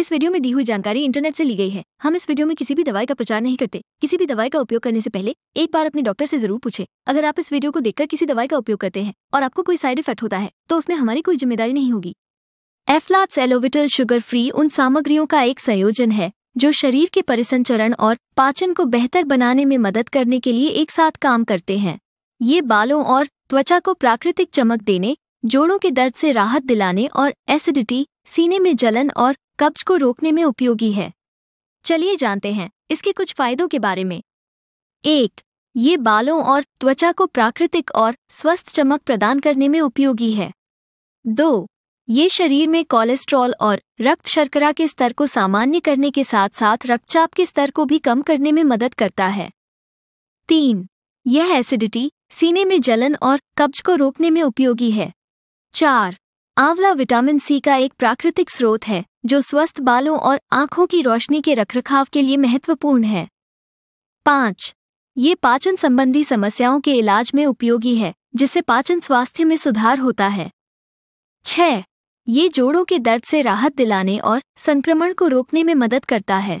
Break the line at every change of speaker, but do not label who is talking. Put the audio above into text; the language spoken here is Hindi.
इस वीडियो में दी हुई जानकारी इंटरनेट से ली गई है हम इस वीडियो में किसी भी दवाई का प्रचार नहीं करते किसी भी दवाई का उपयोग करने से पहले एक बार अपने डॉक्टर से जरूर पूछे अगर आप इस वीडियो को देखकर किसी दवाई का उपयोग करते हैं और आपको कोई साइड इफेक्ट होता है तो उसमें हमारी कोई जिम्मेदारी नहीं होगी एफलाट्स एलोविटल शुगर फ्री उन सामग्रियों का एक संयोजन है जो शरीर के परिसंचरण और पाचन को बेहतर बनाने में मदद करने के लिए एक साथ काम करते हैं ये बालों और त्वचा को प्राकृतिक चमक देने जोड़ों के दर्द से राहत दिलाने और एसिडिटी सीने में जलन और कब्ज को रोकने में उपयोगी है चलिए जानते हैं इसके कुछ फायदों के बारे में एक ये बालों और त्वचा को प्राकृतिक और स्वस्थ चमक प्रदान करने में उपयोगी है दो ये शरीर में कोलेस्ट्रॉल और रक्त शर्करा के स्तर को सामान्य करने के साथ साथ रक्तचाप के स्तर को भी कम करने में मदद करता है तीन यह एसिडिटी सीने में जलन और कब्ज को रोकने में उपयोगी है चार आंवला विटामिन सी का एक प्राकृतिक स्रोत है जो स्वस्थ बालों और आंखों की रोशनी के रखरखाव के लिए महत्वपूर्ण है पाँच ये पाचन संबंधी समस्याओं के इलाज में उपयोगी है जिससे पाचन स्वास्थ्य में सुधार होता है छ ये जोड़ों के दर्द से राहत दिलाने और संक्रमण को रोकने में मदद करता है